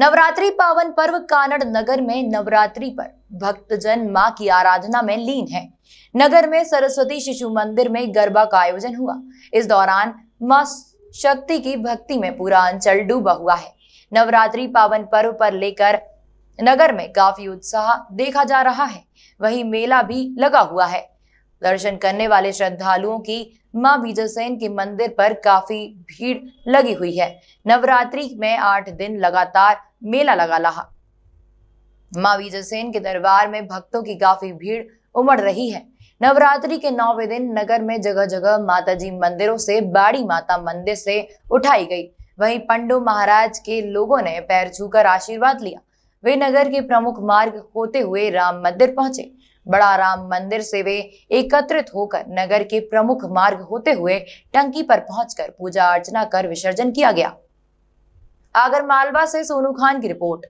नवरात्रि पावन पर्व कानड़ नगर में नवरात्रि पर भक्तजन मां की आराधना में लीन है नगर में सरस्वती शिशु मंदिर में गरबा का आयोजन हुआ इस दौरान मां शक्ति की भक्ति में पूरा अंचल डूबा हुआ है नवरात्रि पावन पर्व पर लेकर नगर में काफी उत्साह देखा जा रहा है वही मेला भी लगा हुआ है दर्शन करने वाले श्रद्धालुओं की मां बीजासेन के मंदिर पर काफी भीड़ लगी हुई है नवरात्रि में आठ दिन लगातार मेला लगा रहा माँ विजयसेन के दरबार में भक्तों की काफी भीड़ उमड़ रही है नवरात्रि के नौवे दिन नगर में जगह जगह माता जी मंदिरों से बाड़ी माता मंदिर से उठाई गई वहीं पंडो महाराज के लोगों ने पैर छूकर आशीर्वाद लिया वे नगर के प्रमुख मार्ग होते हुए राम मंदिर पहुंचे बड़ा राम मंदिर से वे एकत्रित होकर नगर के प्रमुख मार्ग होते हुए टंकी पर पहुंचकर पूजा अर्चना कर विसर्जन किया गया आगर मालवा से सोनू खान की रिपोर्ट